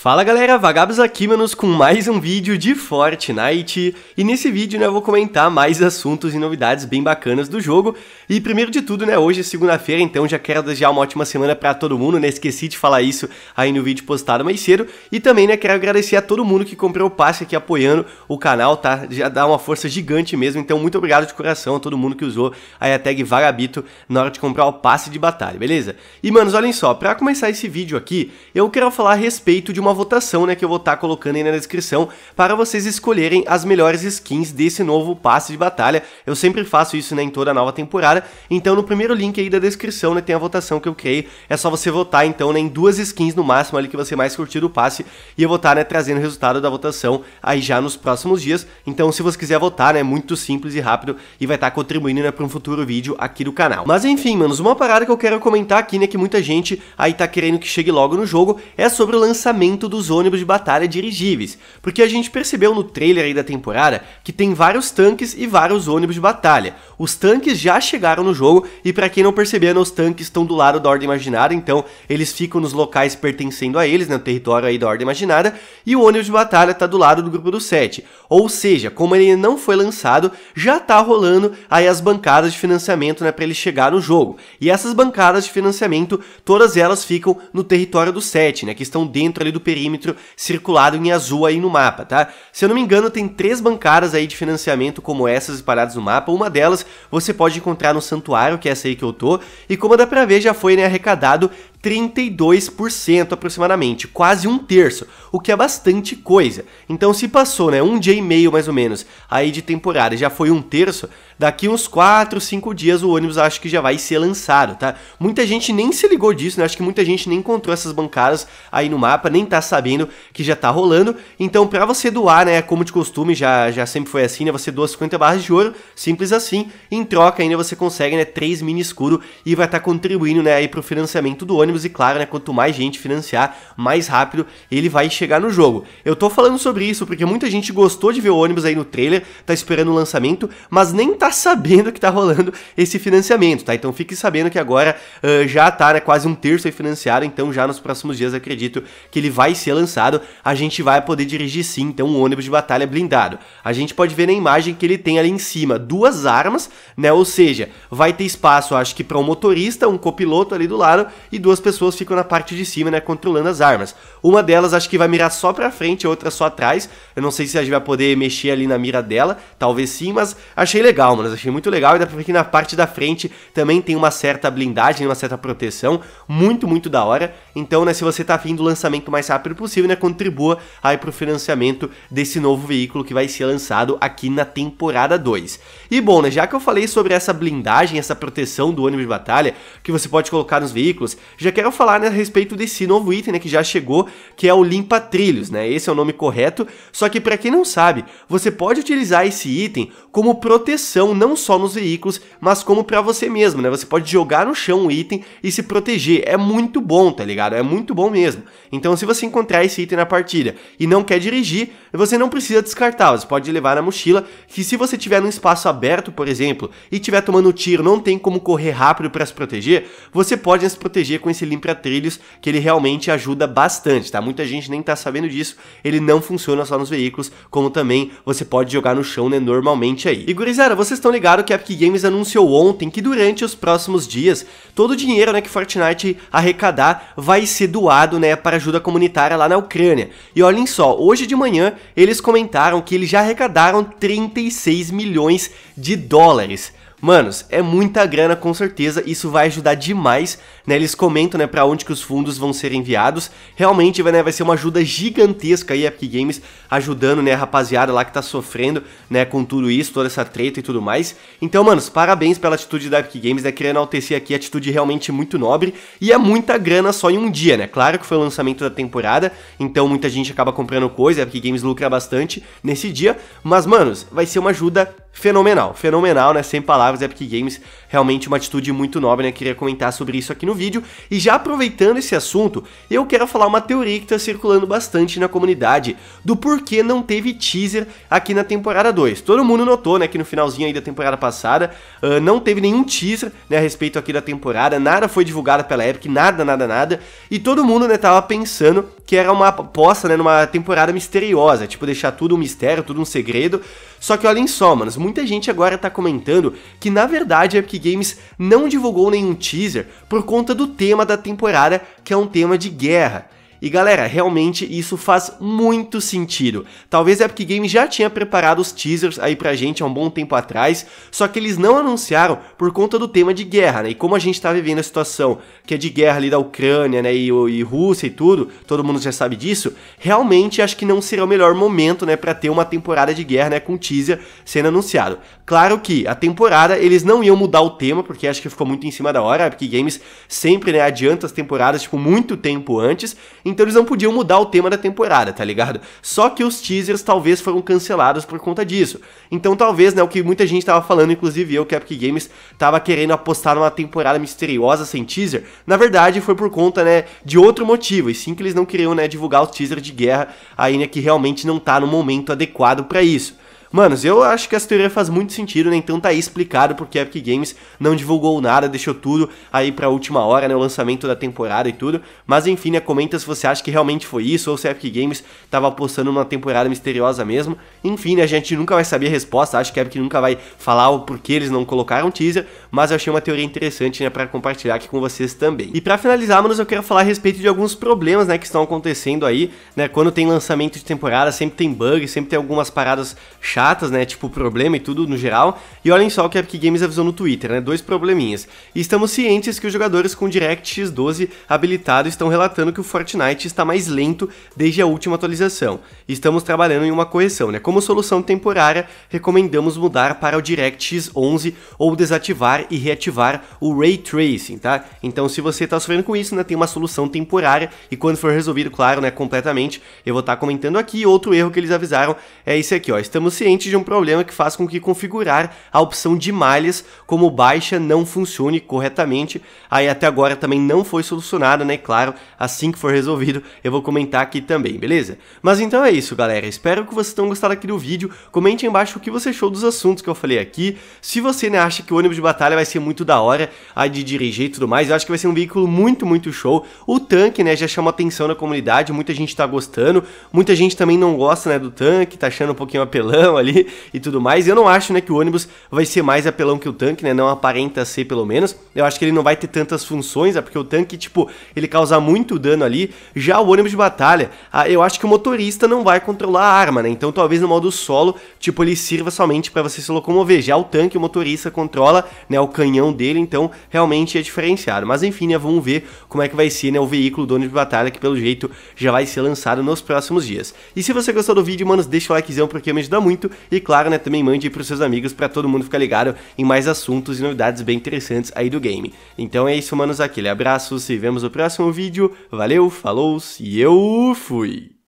Fala galera, Vagabos aqui, manos, com mais um vídeo de Fortnite. E nesse vídeo, né, eu vou comentar mais assuntos e novidades bem bacanas do jogo. E primeiro de tudo, né, hoje é segunda-feira, então já quero desejar uma ótima semana para todo mundo, né, esqueci de falar isso aí no vídeo postado mais cedo. E também, né, quero agradecer a todo mundo que comprou o passe aqui apoiando o canal, tá? Já dá uma força gigante mesmo, então muito obrigado de coração a todo mundo que usou aí a tag Vagabito na hora de comprar o passe de batalha, beleza? E, manos, olhem só, para começar esse vídeo aqui, eu quero falar a respeito de uma uma votação, né, que eu vou estar tá colocando aí na descrição para vocês escolherem as melhores skins desse novo passe de batalha. Eu sempre faço isso, né, em toda a nova temporada. Então, no primeiro link aí da descrição, né, tem a votação que eu criei. É só você votar, então, né, em duas skins no máximo ali que você mais curtiu do passe. E eu vou estar, tá, né, trazendo o resultado da votação aí já nos próximos dias. Então, se você quiser votar, né, é muito simples e rápido e vai estar tá contribuindo, né, para um futuro vídeo aqui do canal. Mas, enfim, manos, uma parada que eu quero comentar aqui, né, que muita gente aí tá querendo que chegue logo no jogo é sobre o lançamento dos ônibus de batalha dirigíveis, porque a gente percebeu no trailer aí da temporada que tem vários tanques e vários ônibus de batalha. Os tanques já chegaram no jogo e para quem não percebeu, os tanques estão do lado da Ordem Imaginária, então eles ficam nos locais pertencendo a eles, né, no território aí da Ordem Imaginária, e o ônibus de batalha está do lado do grupo do 7. Ou seja, como ele não foi lançado, já está rolando aí as bancadas de financiamento, né, para ele chegar no jogo. E essas bancadas de financiamento, todas elas ficam no território do 7, né, que estão dentro ali do perímetro circulado em azul aí no mapa, tá? Se eu não me engano, tem três bancadas aí de financiamento como essas espalhadas no mapa. Uma delas você pode encontrar no santuário, que é essa aí que eu tô. E como dá pra ver, já foi né, arrecadado 32% aproximadamente, quase um terço, o que é bastante coisa. Então se passou, né, um dia e meio mais ou menos aí de temporada, já foi um terço, daqui uns 4, 5 dias o ônibus acho que já vai ser lançado, tá? Muita gente nem se ligou disso, né? Acho que muita gente nem encontrou essas bancadas aí no mapa, nem tá sabendo que já tá rolando. Então para você doar, né, como de costume, já já sempre foi assim, né, você doa 50 barras de ouro, simples assim. Em troca ainda você consegue, né, 3 mini escuro e vai estar tá contribuindo, né, aí pro financiamento do ônibus menos e claro, né, quanto mais gente financiar, mais rápido ele vai chegar no jogo. Eu tô falando sobre isso porque muita gente gostou de ver o ônibus aí no trailer, tá esperando o lançamento, mas nem tá sabendo que tá rolando esse financiamento, tá? Então fique sabendo que agora uh, já tá né, quase um terço aí financiado, então já nos próximos dias acredito que ele vai ser lançado, a gente vai poder dirigir sim, então um ônibus de batalha blindado. A gente pode ver na imagem que ele tem ali em cima duas armas, né? Ou seja, vai ter espaço, acho que para um motorista, um copiloto ali do lado e duas duas pessoas ficam na parte de cima, né, controlando as armas. Uma delas acho que vai mirar só pra frente, a outra só atrás. Eu não sei se a gente vai poder mexer ali na mira dela, talvez sim, mas achei legal, mano. Achei muito legal e dá pra ver que na parte da frente também tem uma certa blindagem, uma certa proteção, muito, muito da hora. Então, né, se você tá afim do lançamento mais rápido possível, né, contribua aí pro financiamento desse novo veículo que vai ser lançado aqui na temporada 2. E bom, né, já que eu falei sobre essa blindagem, essa proteção do ônibus de batalha que você pode colocar nos veículos, já já quero falar né, a respeito desse novo item né, que já chegou, que é o Limpa Trilhos, né? Esse é o nome correto, só que para quem não sabe, você pode utilizar esse item como proteção não só nos veículos, mas como para você mesmo, né? Você pode jogar no chão o item e se proteger. É muito bom, tá ligado? É muito bom mesmo. Então se você encontrar esse item na partida e não quer dirigir, você não precisa descartar, você pode levar na mochila, que se você tiver num espaço aberto, por exemplo, e tiver tomando tiro, não tem como correr rápido para se proteger, você pode se proteger com esse esse limpa trilhos que ele realmente ajuda bastante, tá? Muita gente nem tá sabendo disso, ele não funciona só nos veículos, como também você pode jogar no chão, né, normalmente aí. E gurizada, vocês estão ligados que a Epic Games anunciou ontem que durante os próximos dias, todo o dinheiro, né, que Fortnite arrecadar vai ser doado, né, para ajuda comunitária lá na Ucrânia. E olhem só, hoje de manhã eles comentaram que eles já arrecadaram 36 milhões de dólares. Manos, é muita grana com certeza, isso vai ajudar demais, né? Eles comentam, né, para onde que os fundos vão ser enviados. Realmente, né, vai ser uma ajuda gigantesca aí a Epic Games ajudando, né, a rapaziada lá que tá sofrendo, né, com tudo isso, toda essa treta e tudo mais. Então, manos, parabéns pela atitude da Epic Games, né, querendo enaltecer aqui atitude realmente muito nobre e é muita grana só em um dia, né? Claro que foi o lançamento da temporada, então muita gente acaba comprando coisa, a Epic Games lucra bastante nesse dia, mas manos, vai ser uma ajuda fenomenal, fenomenal, né? Sem palavras, Epic Games, realmente uma atitude muito nobre, né? Queria comentar sobre isso aqui no vídeo. E já aproveitando esse assunto, eu quero falar uma teoria que tá circulando bastante na comunidade do porquê não teve teaser aqui na temporada 2. Todo mundo notou, né, que no finalzinho aí da temporada passada uh, não teve nenhum teaser, né, a respeito aqui da temporada, nada foi divulgado pela Epic, nada, nada, nada. E todo mundo, né, tava pensando que era uma aposta, né, numa temporada misteriosa, tipo deixar tudo um mistério, tudo um segredo. Só que olhem só, manos, muita gente agora tá comentando que na verdade a Epic Games não divulgou nenhum teaser por conta do tema da temporada, que é um tema de guerra. E galera, realmente isso faz muito sentido. Talvez a Epic Games já tinha preparado os teasers aí pra gente há um bom tempo atrás, só que eles não anunciaram por conta do tema de guerra, né? E como a gente tá vivendo a situação que é de guerra ali da Ucrânia, né, e, e Rússia e tudo, todo mundo já sabe disso, realmente acho que não será o melhor momento, né, pra ter uma temporada de guerra, né, com teaser sendo anunciado. Claro que a temporada eles não iam mudar o tema, porque acho que ficou muito em cima da hora, a Epic Games sempre, né, adianta as temporadas, tipo, muito tempo antes, então eles não podiam mudar o tema da temporada, tá ligado? Só que os teasers talvez foram cancelados por conta disso. Então talvez, né, o que muita gente tava falando, inclusive eu, que a Epic Games tava querendo apostar numa temporada misteriosa sem teaser, na verdade foi por conta, né, de outro motivo, e sim que eles não queriam, né, divulgar o teaser de guerra aí, né, que realmente não tá no momento adequado para isso. Manos, eu acho que essa teoria faz muito sentido, né? Então tá aí explicado porque a Epic Games não divulgou nada, deixou tudo aí pra última hora, né? O lançamento da temporada e tudo. Mas enfim, né? Comenta se você acha que realmente foi isso ou se a Epic Games tava postando numa temporada misteriosa mesmo. Enfim, né? A gente nunca vai saber a resposta, acho que a Epic nunca vai falar o porquê eles não colocaram teaser, mas eu achei uma teoria interessante, né? Pra compartilhar aqui com vocês também. E pra finalizar, manos, eu quero falar a respeito de alguns problemas, né? Que estão acontecendo aí, né? Quando tem lançamento de temporada, sempre tem bug, sempre tem algumas paradas chaves chatas, né? Tipo problema e tudo no geral. E olhem só o que a Epic Games avisou no Twitter, né? Dois probleminhas. E estamos cientes que os jogadores com DirectX 12 habilitado estão relatando que o Fortnite está mais lento desde a última atualização. Estamos trabalhando em uma correção, né? Como solução temporária, recomendamos mudar para o DirectX 11 ou desativar e reativar o Ray Tracing, tá? Então, se você está sofrendo com isso, né, tem uma solução temporária e quando for resolvido, claro, né, completamente, eu vou estar tá comentando aqui. Outro erro que eles avisaram é esse aqui, ó. Estamos cientes ciente de um problema que faz com que configurar a opção de malhas como baixa não funcione corretamente. Aí até agora também não foi solucionado, né? Claro, assim que for resolvido, eu vou comentar aqui também, beleza? Mas então é isso, galera. Espero que vocês tenham gostado aqui do vídeo. Comente aí embaixo o que você achou dos assuntos que eu falei aqui. Se você né, acha que o ônibus de batalha vai ser muito da hora, a de dirigir e tudo mais, eu acho que vai ser um veículo muito, muito show. O tanque, né, já chama atenção na comunidade, muita gente tá gostando, muita gente também não gosta, né, do tanque, tá achando um pouquinho apelão, ali e tudo mais. Eu não acho, né, que o ônibus vai ser mais apelão que o tanque, né? Não aparenta ser, pelo menos. Eu acho que ele não vai ter tantas funções, é porque o tanque, tipo, ele causa muito dano ali. Já o ônibus de batalha, ah, eu acho que o motorista não vai controlar a arma, né? Então talvez no modo solo, tipo, ele sirva somente para você se locomover. Já o tanque, o motorista controla, né, o canhão dele, então realmente é diferenciado. Mas enfim, né, vamos ver como é que vai ser, né, o veículo do ônibus de batalha, que pelo jeito já vai ser lançado nos próximos dias. E se você gostou do vídeo, manos, deixa o likezão porque me ajuda muito e, claro, né, também mande para os seus amigos para todo mundo ficar ligado em mais assuntos e novidades bem interessantes aí do game. Então é isso, manos, aquele abraço, se vemos no próximo vídeo, valeu, falou e eu fui!